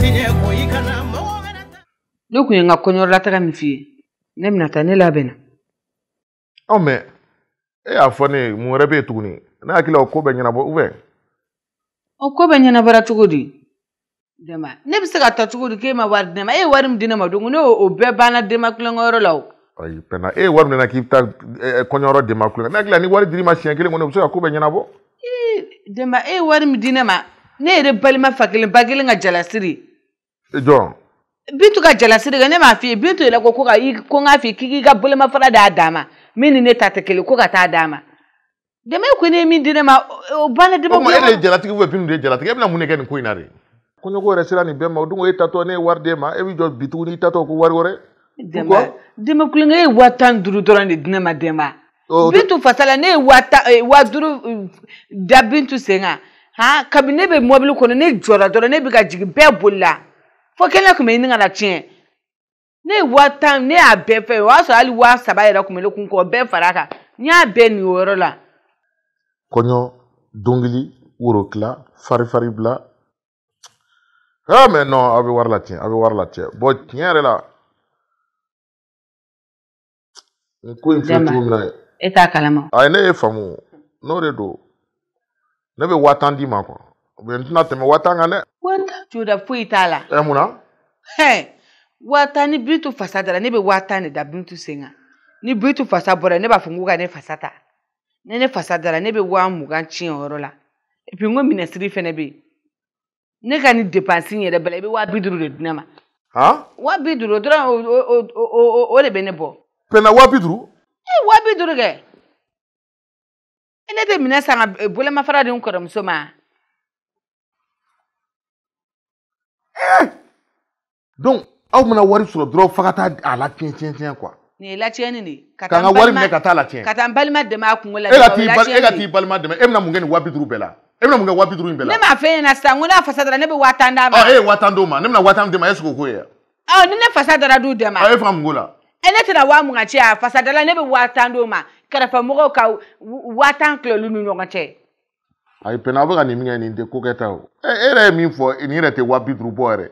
ne kun ye n ka kɔɲɔlataga min f'i ye ne bɛna taa ne labɛnna. ɔ mɛ e y'a fɔ ne ye mun wɛrɛ bɛ yen tuguni ne hakili la o ko bɛ ɲɛnabɔ ubɛn. o ko bɛ ɲɛnabɔra cogo di dɛma ne be se ka ta cogo di k'e ma wari e di ne ma e ye wari min di ne ma don ne o bɛɛ banna denba kulonkɛyɔrɔ la o. ayi pɛnna e ye wari min di e, e, ne ma k'i bɛ taa kɔɲɔyɔrɔ denba kulonkɛ ne hakili la ni wari dir'i ma siɲɛ kelen kɔni o bɛ se ka ko bɛɛ ɲɛnabɔ. ee dɛma e ye wari min di ne ma ne yɛrɛ balima fa kelen ba kelen ka jalasiri. E jɔn. bintu ka jalasiri kɛ ne m'a f'i ye bintu yɛrɛ ko ko ka i ko n k'a f'i ye k'i k'i ka boloma fara d'a dan ma min ni ne ta tɛ kelen ko ka taa d'a ma dɛmɛ ko ne ye min di ne ma o banna dɛmɛ. o tuma e de ye jalatigi ou bien bintu de ye jalatigi e bɛna mun de kɛ nin ko in na de. kɔɲɔko yɛrɛ sera nin bɛɛ ma o dun ko e tatɔ ne ye wari d'e ma e bɛ jɔ bi tuguni i tatɔ ko wari wɛrɛ. dɛmɛ dɛmɛ kulonkɛ e ye wa tan duuru dɔrɔn de di ne ma dɛmɛ. Oh, bintu fasala ne ye wa tan e, wa duuru da bintu sen kan ha kabini ne bɛ mɔbili kɔnɔ ne jɔra dɔrɔn ne bɛ ka jigin bɛɛ bolila fo kelen kun bɛ ɲini ka na tiɲɛ ne ye waa tan ne y'a bɛɛ fɛ o y'a sɔrɔ hali waa saba yɛrɛ kun bɛ ne kun kɔ bɛɛ fara kan n y'a bɛɛ nin o yɔrɔ la. kɔɲɔ dɔnkili worokila farifari bila ɛ mɛ nɔn aw bɛ wari lacɛn aw bɛ wari lacɛn bɔn tiɲɛ yɛrɛ la nin ko in filɛ cogo min na. e t'a kalama. ayi ne ye faamu n'o de don ne bɛ waa tan d'i ma kuwa n tɛna tɛmɛ waa tan kan dɛ. waa tan jɔda foyi t'a la. ɛ mun na. hɛn waa tan ni biritu fasa dara ne bɛ waa tan de da biritu sen kan ni biritu fasa bɔra ne b'a fɔ n k'u ka ne fasa ta e ni ne fasa dara ne bɛ waa mugan tiɲɛ o yɔrɔ la et puis n ko minɛsiri fana bɛ yen ne ka nin depansi yɛrɛ bɛɛ la i bɛ waa bi duuru de di ne ma. han. waa bi duuru dɔrɔn o o o o de bɛ ne bɔ. pɛnna waa bi duuru. ee waa bi duuru kɛ ɛnɛ dɛ mine eh, saŋa bolomafara din kɔrɔmuso ma eh! donc aw mana wari sɔrɔ dɔrɔn fa ka taa a la tiɲɛ tiɲɛ tiɲɛ quoi nin ye latiɲɛni de ka taa n ka wari minɛ ka taa latiɲɛ ka taa n balima dɛmɛ a kungo la e ka t'i e ka t'i balima dɛmɛ e bɛna mun kɛ nin wa bi duuru bɛɛ la e bɛna mun kɛ wa bi duuru in bɛɛ la ne m'a f'e ɲɛna sisan n ko n'a fasa dara ne bɛ wa tan d'a ma ɔ e ye wa tan d'o ma ne bɛna wa tan d'e ma est ce ko ye ɔ ni ne fasa dara du dɛmɛ ɔ e fana mun k'o la ɛ ne tɛna wa mugan ci a fasadala ne bɛ wa tan d'o ma kɛrɛfɛmɔgɔw ka wa tan kilolu ni ɲɔgɔn cɛ ayi pɛnɛ aw bɛ ka nin min kɛ nin tɛ ko kɛta o e, e yɛrɛ ye min fɔ nin yɛrɛ tɛ wa bi duuru bɔ yɛrɛ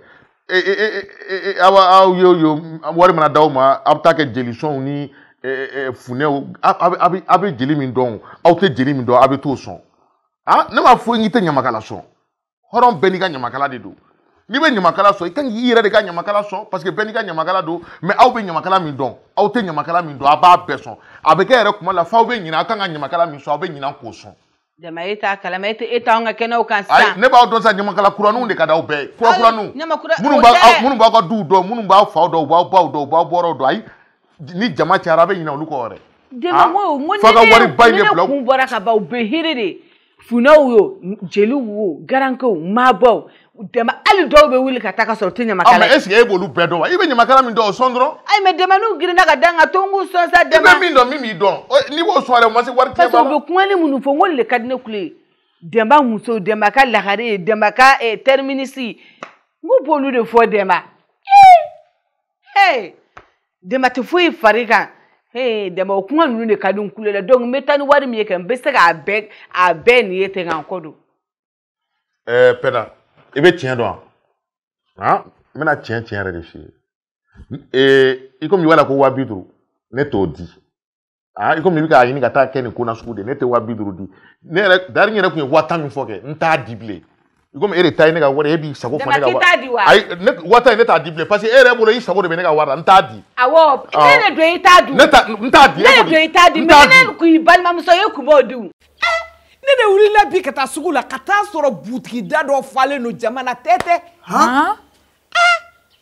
e, e, aw aw ye yo wari mana d'aw ma aw bɛ taa kɛ jelisɔnw ni funɛw aw bɛ jeli min dɔn aw tɛ jeli min dɔn aw bɛ t'o sɔn ah ne m'a fɔ i tɛ ɲamakala sɔn hɔrɔn bɛɛ n'i ka ɲamakala de don n'i bɛ ɲamakala sɔn i kan k'i yɛrɛ de ka ɲamakala sɔn parce que bɛɛ n'i ka ɲamakala don mɛ aw bɛ ɲamakala min dɔn aw tɛ ɲamakala min dɔn aw b'a bɛɛ sɔn a bɛ kɛ yɛrɛ kuma la f'aw bɛ ɲinɛ aw kan ka ɲamakala min sɔn aw bɛ ɲinɛ k'o sɔn. jama e t'a kalama e tɛ e t'anw ka kɛnɛw kan sisan. ayi ne b'aw dɔn sisan ɲamakala kuraninw de ka d'aw bɛɛ ye kurakuraniw minnu b'a minnu b'aw ka duw dɔn minnu b'aw faw dɔn u b'aw baw dɔn u b'aw bɔrɔw dɔn ayi ni jama cayara a bɛ ɲinɛ olu kɔ yɛrɛ. denbaw n ko ni ne kun bɔra ka ban u bɛ hiri de funnaw yo jeliw wo dɛmɛ hali dɔw bɛ wuli ka taa ka sɔrɔ u tɛ ɲamakala ye. ɔ mɛ ɛsike e b'olu bɛɛ dɔn wa i bɛ ɲamakala min dɔn o sɔn dɔrɔn. ayi mɛ dɛmɛniw girinna ka da n kan to n k'u sɔn sa dɛmɛ. i bɛ min dɔn min b'i dɔn n'i b'o sɔn yɛrɛ o ma se wari tigɛ ma. parce que u bɛ kuma ni minnu fɔ n k'olu de ka di ne kulo ye dɛnba musow dɛnba ka lahare dɛnba ka tɛriminisi n k'u b'olu de fɔ dɛnba. dɛnba tɛ foyi o kuma ninnu de ka di n kulo la donc n bɛ taa ni wari min ye kɛ n bɛ se k'a bɛɛ a bɛɛ nin ye ten k'an kɔ don. ɛɛ pɛna i bɛ tiɲɛ dɔn wa n bɛna tiɲɛ tiɲɛ yɛrɛ de f'i ye i komi i b'a la ko waa bi duuru ne t'o di i komi i bɛ k'a ɲini ka taa kɛ nin ko na de ye ne tɛ waa bi duuru di ne yɛrɛ dari yɛrɛ tun ye waa tan min fɔ kɛ n t'a di bilen i komi e de ta ye ne ka wari e b'i sago fɔ ne ka wari ayi ne waa tan in ne t'a di bilen parce que e yɛrɛ bolo i sago de bɛ ne ka wari la n t'a di. awɔ ne de don i t'a dun ne t'a di e ne de don i t'a dun mɛ ne kun y'i balimamuso ye e kun b'o dun. Ah, ne de wulila bi ka taa sugu la ka taa sɔrɔ butigida dɔ falen don jamana tɛtɛ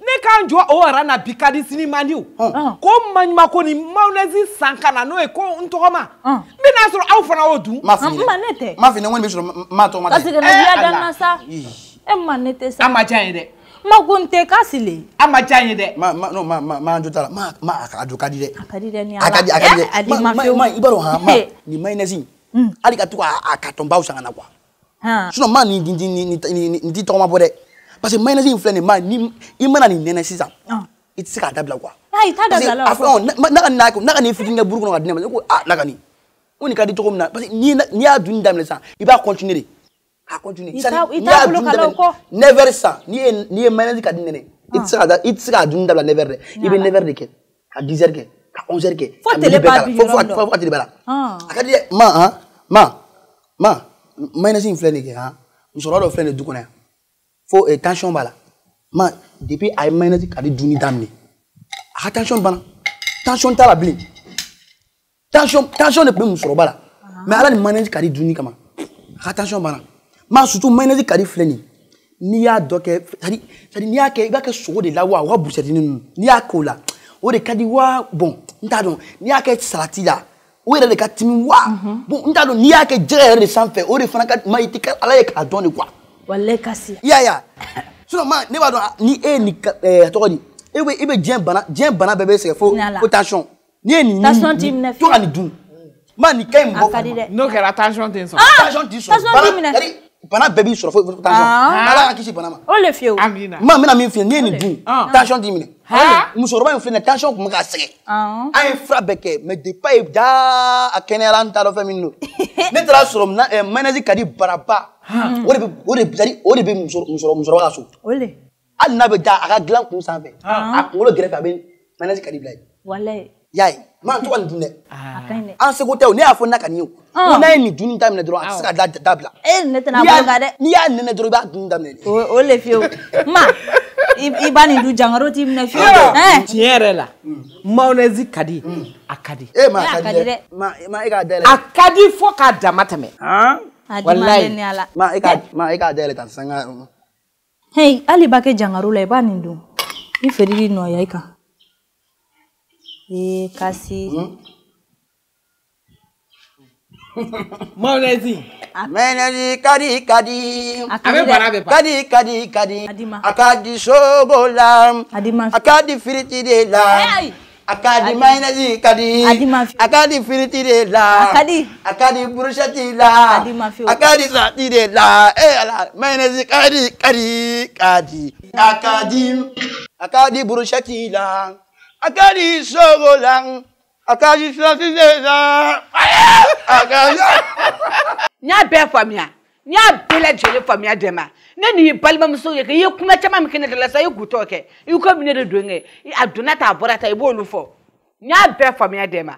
ne k'an jɔ o yɛrɛ na bi ka di sini man di ah. ah. o ko maɲuma ko ni mayonnaise san ka na n'o ye ko n tɔgɔma n bɛna sɔrɔ aw fana y'o dun. ma fili dɛ ma ne tɛ ma fili n kɔni bɛ sɔrɔ ma tɔgɔma tɛ. parce que nin diya danna sa e ma ne tɛ sa. a ma diya n ye dɛ. ma ko n tɛ k'a sile. a ma diya n ye dɛ. ma ma no ma ma ma an jo t'a la ma ma a jo ka di dɛ. a ka eh, di dɛ ni ala a ka di a ka di dɛ. a ma ma i b'a dɔn han ma nin mayonnaise in hali hmm. ka to k'a karton ah, baw san ka na kuwa sinɔn maa nin nin ti tɔgɔma bɔ dɛ parce que mayonnaise in filɛ nin maa ni i mana nin nɛnɛ sisan ah. i tɛ se k'a dabila kuwa parce que a fɛn n'a ka n'a n'a ka nin fitinin kɛ buru kɔnɔ ka di ne ma ne ko aa n'a ka nin ko nin ka di cogo min na parce que n'i n'i y'a dunni daminɛ sisan i b'a continuer de a continuer sisan n'i y'a dunni daminɛ neuf heures sisan n'i ye n'i ye mayonnaise ka di nɛnɛ i tɛ se ka i tɛ se k'a dunni dabila neuf dɛ i bɛ neuf de kɛ ka dix heures kɛ onze heures kɛ fo tele b'a dun yɔrɔ min na fo a tele b'a la a ka di dɛ ma han ma ma mayonnaise in filɛ nin kɛ han musokɔrɔba dɔ filɛ nin du kɔnɔ yan fo eh, tension b'a la ma depuis a ye mayonnaise kari dunni daminɛ a ka tension banna tension t'a la bilen tension tension de tun bɛ musokɔrɔba la mɛ ala ni mayonnaise kari dunni kama a ka tension banna ma surtout mayonnaise kari filɛ nin ye n'i y'a dɔ kɛ sadi sadi n'i y'a kɛ i b'a kɛ sogo de la wa a ka busɛtini ninnu n'i y'a k'o la o de ka di wa bɔn n t'a dɔn n'i y'a kɛ salati la o yɛrɛ de ka timi wa bon n t'a dɔn n'i y'a kɛ jɛgɛ yɛrɛ de sanfɛ o de fana ka ma i tɛ kɛ ala ye k'a dɔn de kuwa. walayi kasi. i y'a ye sinɔn ma ne b'a dɔn ni e ye nin ɛɛ tɔgɔ di e bɛ e bɛ diɲɛ bana diɲɛ bana bɛɛ bɛ sɛgɛn fo fo tansɔn n'i e ye nin nin to ka nin dun ma nin ka ɲi mɔgɔ n'o kɛra tansɔn tɛ sɔn tansɔn t'i sɔn ah! bana bana bɛɛ b'i sɔrɔ fo tansɔn ah! ala ka kisi bana ma o le fiyewu ma n bɛna min f'i ye n'i e ye nin dun ah! tansɔn t'i minɛ musokɔrɔba in fɛnɛ tension kun bɛ ka sɛgɛn an ye fura bɛɛ kɛ mɛ depuis a ye daa a kɛnɛyara n t'a dɔn fɛn min don ne taara sɔrɔ mina ɛ eh, mayonnaise ka di baraba o de bɛ o de c'est à dire o de bɛ musokɔrɔba ka so hali n'a bɛ da a ka dilan kun sanfɛ a kunkolo gɛrɛfɛ a bɛ mayonnaise ka di bila yen. walayi. y'a ye man tɔgɔ nin dun dɛ an seko tɛ o ne y'a fɔ n na ka nin ye o n'a ye nin dunni daminɛ dɔrɔn a tɛ se ka dabila ne tɛna bolo kan n'i y'a nɛnɛ dɔrɔn i b'a dunni daminɛ de o le fiyewu ma i ba nin dun jankaro t'i minɛ fiyewu tiɲɛ yɛrɛ la mm. mayonnaise ka di mm. a ka di e ma e a ka di dɛ ma e k'a dayɛlɛ a ka di fo k'a dama tɛmɛ walayi ma e k'a ma e k'a dayɛlɛ tan sanga hali i b'a kɛ jankaro la i b'a nin dun i feereli nɔ ya i kan Eh, kasi. Mọ́rẹ́sì. Mẹ́rẹ́sì kádìkádì. Akẹ́bẹ̀rẹ̀ kádìkádì kádì. Adima. Akadi sogo lam. Adima. Akadi firitide lam. Hey! akadi mayonnaise kadi akadi firiti de la akadi akadi bruschette la akadi sati de la eh ala mayonnaise kadi kadi kadi akadi akadi la akari isoro lang akari sasise la akari. n y'a bɛɛ faamuya n y'a bɛɛ lajɛlen faamuya dɛmɛ ne ni balimamuso ye i ye kuma caman min kene ne da la sa i k'u t'o kɛ i ko ne de don kɛ a donna ta a bɔra ta i b'olu fɔ n y'a bɛɛ faamuya dɛmɛ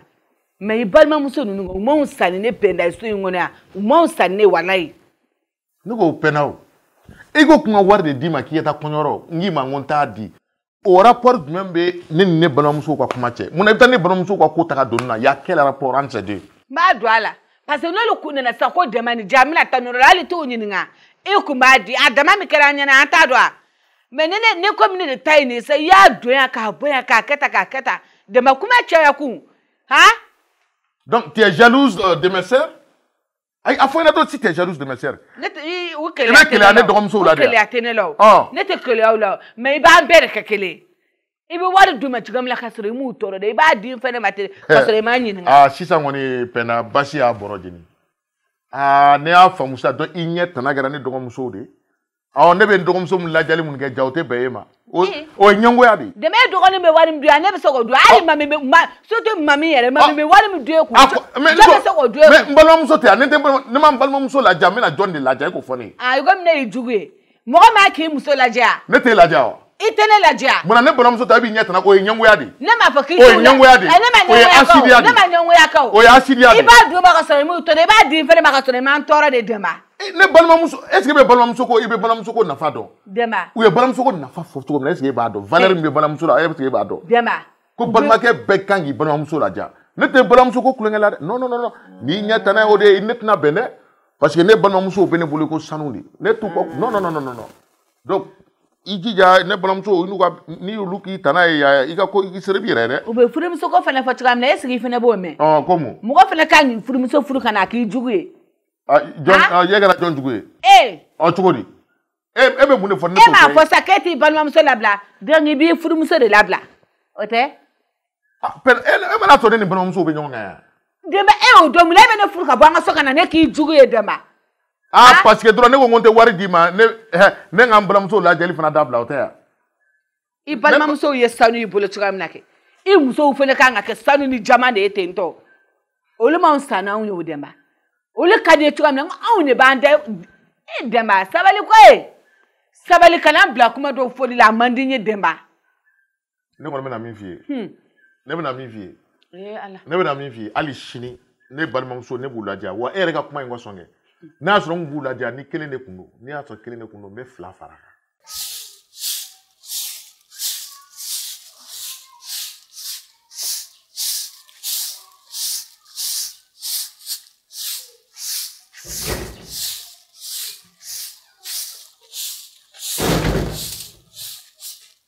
mɛ i balimamuso ninnu u m'anw sanni ne bɛnda so in kɔnɔ yan u m'anw sanni ne wala ye. ne k'o pɛnna o i ko kun ka wari d'i ma k'i ka taa kɔɲɔyɔrɔ n k'i ma n ko n t'a di o rapport jumɛn bɛ ne ni ne balimamusow ka kuma cɛ munna i bɛ taa ne balimamusow ka ko ta ka don nin na y'a quel rapport entre ces deux. n b'a don a la parce que n'olu kun nana sisan ko dɛmɛ ni diya n bɛna taa n'o la hali t'o ɲininka e kun b'a di a dama min kɛra an ɲɛna an t'a dɔn a mɛ ne ne ne komi ne de ta ye nin ye sisan i y'a don yan k'a bɔ yan k'a kɛ tan k'a kɛ tan dɛmɛ kuma caya kun han. donc tu es jalouse euh, de mes sœurs. ayi a fɔ i ɲɛna dɔrɔn si tɛ jalouse de ma sœur. ne tɛ i e, o keleya e tɛ ne ah. e la i bɛ keleya ne dɔgɔmusow la de. o keleya tɛ ne la o. ne tɛ keleya o la mɛ i b'an bɛɛ de kɛ kelen ye. i bɛ wari d'u ma cogoya min na ka sɔrɔ i m'u tɔɔrɔ dɛ i b'a di fɛnɛ ma ten ka sɔrɔ i m'a ɲininka. aa sisan kɔni pɛnda basi y'a bɔrɔ jeni aa ne y'a faamu sa dɔn i ɲɛ tana kɛra ne dɔgɔmusow de ye. Awɔ ne bɛ n dɔgɔmuso min lajali mun kɛ ja o tɛ bɛn e ma. O eh. ye ɲɛngoya de ye. Dɛmɛ e dɔgɔnin bɛ wari min di yan ne bɛ se k'o dun hali mami bɛ ma surtout mami yɛrɛ mami bɛ wari min di e kun jɔn bɛ se k'o dun e kun. N balimamuso tɛ yan ne tɛ ne ma n balimamuso laja n bɛna jɔn de laja e k'o fɔ ne ah, ye. Ayi komi ne y'i jugu ye mɔgɔ min k'i muso laja. Ne t'e laja wa itene lajia muna ne bonamuso ta bi nya tana o ye nyangoya de ne ma fɔ k'i o ne ma nyangoya ka o o ye asidiya de i ma ka sɔrɔ i m'u tɔɔrɔ i b'a di fɛnɛ ma ka sɔrɔ i m'an tɔɔrɔ de dɛmɛ. ne balimamuso eh, est eh, ce que e bɛ balimamuso ko i bɛ balimamuso ko nafa dɔn. dɛmɛ u ye balimamuso ko nafa fɔ cogo min na est ce que b'a dɔn valeur eh. min bɛ balimamuso la est ce que e b'a dɔn. dɛmɛ ko balimakɛ bɛɛ kan k'i balimamuso laja ne tɛ balimamuso ko kulonkɛ la dɛ non non non n'i ɲɛ tana ye o de ne tɛna bene. dɛ parce que ne balimamusow bɛ ne bolo ko ne t'u kɔ hmm. non non non non donc ikija ne balimamuso n'u ka n'i y'olu ah, k'i tana ye yan i ka ko i sere b'i yɛrɛ dɛ. u bɛ furumuso ko fana fɔ cogoya min na eseke i fana b'o mɛn. ɔ ko mun. mɔgɔ fana ka nin furumuso furu ka na k'i jugu ye. jɔn ye kɛra jɔn jugu ye. ee. ɔ ah, cogo di e e bɛ mun de fɔ ne t'o ye. e m'a fɔ sa k'e t'i balimamuso labila donc i b'i furumuso de labila o tɛ. pɛrɛ e mana sɔrɔ ne ni balimamusow bɛ ɲɔgɔn kan yan. dɛmɛ e y'o don mun na e bɛ ne furu ka bɔ an ka so ka na ne k'i jugu ye dɛmɛ ah parce que dɔrɔn ne ko ko n tɛ wari d'i ma ne ne ka n balimamuso lajɛli fana dabila o tɛ yan. i balimamusow ye sanu y'i bolo cogoya min na kɛ i musow fana kan ka kɛ sanu ni jama de ye ten tɔ olu m'anw sanni anw ye o dɛmɛ olu ka di ye cogoya min na anw de b'an dɛ e dɛmɛ sabali ko ye sabali kana bila kuma dɔw fɔli la a man di n ye dɛmɛ. ne kɔni bɛna min f'i ye. ne bɛna min f'i ye. ne bɛna min f'i ye hali sini ne balimamuso ne b'u lajɛ wa e yɛrɛ ka kuma in kɔsɔn kɛ n'a sɔrɔ n b'u lajɛ ni kelen de kun don n'i y'a sɔrɔ kelen de kun don n bɛ fila fara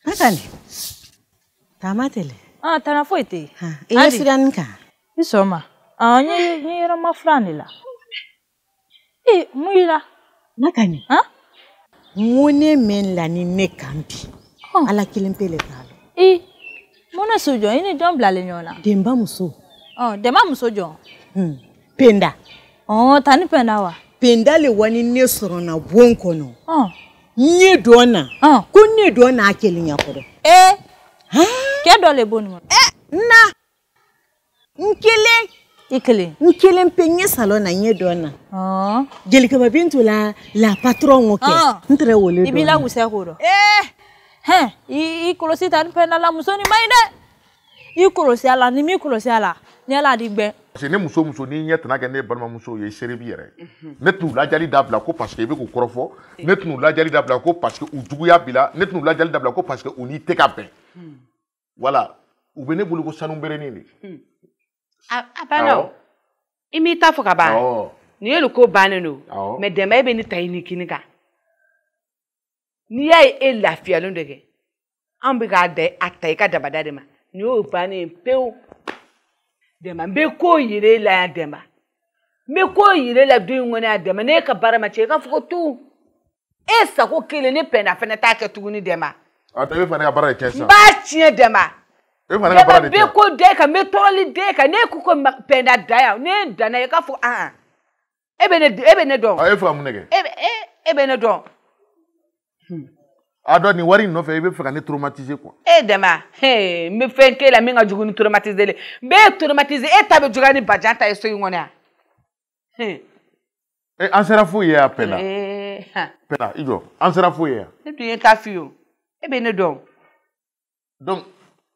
kan tali taama tɛ lɛ. tana foyi tɛ yen. i ye sirani kan. i sɔn ma n ye yɔrɔma filan de la. Mui, mui la. Na ka ɲi. Han? Mun ne mɛn la ni ne kan bi. Oh. Ala kelen pe le k'a dɔn. I mun na so jɔn i ni jɔn bilalen ɲɔgɔn na. Denba muso. Ɔ oh, denba muso jɔn. Hmm. Penda. Ɔ oh, tani penda wa. Penda le wani ne sɔrɔ na bon kɔnɔ. Ɔ. N ye dɔ na. Ɔ. Ko n ye dɔ n'a kelenya kɔrɔ. Ee. Hɛn. Kɛ dɔ le bo nin kɔnɔ. Ɛ na. N kelen. I kelen. N kelen pe salon na nye dona. dɔ oh. na. Ɔn. Jelikɛba Bintu la la patron ŋo kɛ. N tɛrɛ wele dɔn. I b'i la wusaya i i ta ni la muso nin man ɲi I kɔlɔsi a la ni min kɔlɔsi a la ni Ala di gbɛn. Parce que ne muso muso n'i ɲɛ tana kɛ ne balimamuso ye seere b'i yɛrɛ. Ne tun y'u lajali dabila ko parce que i bɛ k'u kɔrɔfɔ. Ne tun y'u lajali dabila ko parce que u juguya b'i la. Ne tun y'u lajali dabila ko parce u n'i tɛ ka bɛn. Wala u bɛ ne bolo ko sanu bereni abana i m'i ta fɔ ka ban nin ye nin ko bannen don mɛ dɛmɛ e bɛ nin ta i ni kini kan n'i y'a ye e, e lafiyalen dɔ kɛ anw bɛ k'a da a ta i e ka dabada de ma nin y'o bannen ye pewu dɛmɛ n bɛ ko yire la yan dɛmɛ n bɛ ko yire la du in kɔnɔ yan dɛmɛ n'e e ka baara ma cɛ i ka fɔ ko tu e sago kelen ne pɛnna fana t'a kɛ tuguni dɛmɛ. a ta e bɛ fɛ ne ka baara kɛ sisan. n b'a tiɲɛ dɛmɛ yaba ah, ah. e, hmm. e be ko da ka me tɔɔrɔli da ka ne ko ko pɛnda da yan ne da na ye k'a fɔ an e bɛ ne e bɛ ne dɔn. e fɛ ka mun de kɛ. e e e bɛ ne dɔn. a dɔn nin wari in nɔfɛ i bɛ fɛ ka ne traumatiser quoi. e dɛmɛ hee n bɛ fɛn k'e la min ka jugu ni traumatiser le n b'e traumatiser e ta bɛ juguya ni bajan ta ye so in kɔnɔ yan. ee an sera foyi ye yan pɛnda. ee han pɛnda i jɔ an sera foyi ye yan. ne dun ye k'a f'i ye o e bɛ ne dɔn. donc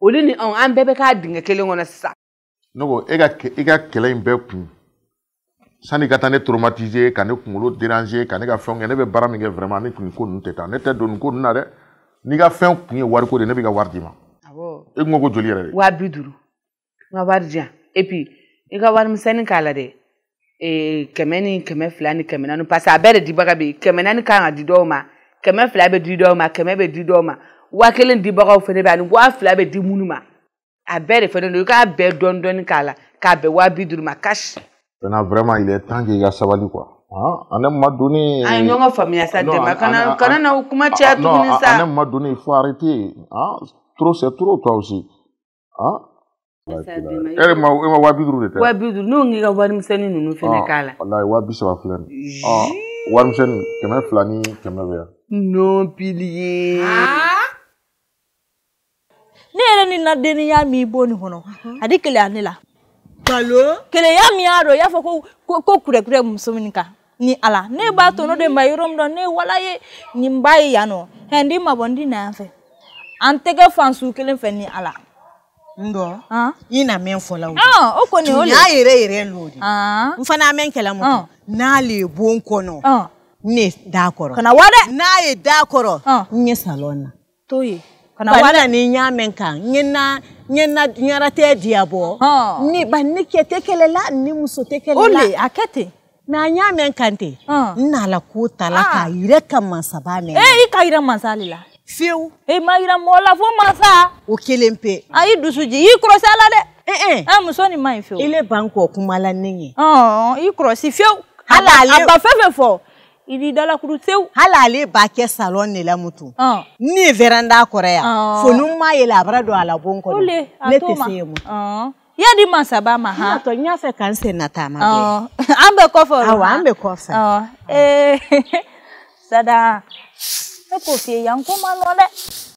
olu ni anw an bɛɛ bɛ k'a dingɛ kelen kɔnɔ sisan. ne ko e ka e ka kɛlɛ in bɛɛ kun sani ka taa ne traumatiser ka ne kunkolo déranger ka ne ka fɛnw kɛ ne bɛ baara min kɛ vraiment ne kun nin ko ninnu tɛ taa ne tɛ don nin ko ninnu na dɛ n'i ka fɛn kun ye wariko de ye ne b'i ka wari d'i ma. awɔ e kun ko ko joli yɛrɛ de. waa bi duuru n ka wari di yan et puis i ka warimisɛnnin k'a la dɛ ee kɛmɛ ni kɛmɛ fila ni kɛmɛ naani parce que a bɛɛ de dibaga bɛ yen kɛmɛ naani kan ka di dɔw ma kɛmɛ fila bɛ di dɔw ma kɛmɛ bɛ di dɔw ma waa kelen dibagaw fɛnɛ bɛ ani waa fila bɛ di minnu ma a bɛɛ de fɛnɛ don i k'a bɛɛ dɔɔni dɔɔni k'a la k'a bɛn waa bi duuru ma kasi. maintenant vraiment il est temps que i ka sabali quoi. ane madoni a ye ɲɔgɔn faamuya sa dɛmɛ kana kana na kuma caya ah, ah, tuguni sa ane madoni il faut arrêter hein trop c'est trop toi aussi hein e ma e ma waa bi duuru de tɛ. waa bi duuru n'o k'i ka warimisɛnnin ninnu fɛnɛ ah, k'a la. walayi waa bi saba filɛ nin ye warimisɛnnin kɛmɛ fila ni kɛmɛ bɛ yan. non pili nere ni na deni ya mi bo ni hono adi kele anila kalo kele ya mi aro ya fo ko ko kure kure muso ni ka ala ne mm. ba to no de ma yoro mdo ne wala ye ni mba ye ya no he ndi ma bo ndi na fe an tege fansu kele fe ni ala ndo ah ina men fo la o ah o ko ni o le ya yere yere lo di ah mfana men kela mo ah. na le bo nko no ah. ne da koro kana wada na ye da koro ah. nye salona toye kana wala ni nyame kan na nyina nyara te diabo ni ba ni ke te kelela ni muso te kelela ole akete na nyame kan te na la ko tala ka ire kan masaba ne eh ka ire masale la fiyewu e ma yira mɔgɔ la fo mansa o kelen pe a y'i dusu ji i kɔrɔsi a la dɛ ɛn eh, ɛn eh. eh, muso nin man ɲi e fiyewu i le ban kɔ kuma la ne ye ɔn oh, i kɔrɔsi fiyewu hali a ba fɛn fɛn fɔ idi dala kuru sew halale ba kɛ salon ne la mutu ni veranda kɔrɔ ya fonu ma ye labara don a la bon kɔnɔ ne tɛ se ye mun ya di masaba ma ha to nya fɛ kan sen na ta ma an bɛ kɔfɛ awɔ an bɛ kɔfɛ eh sada ne ko fie yan ko ma lɔ dɛ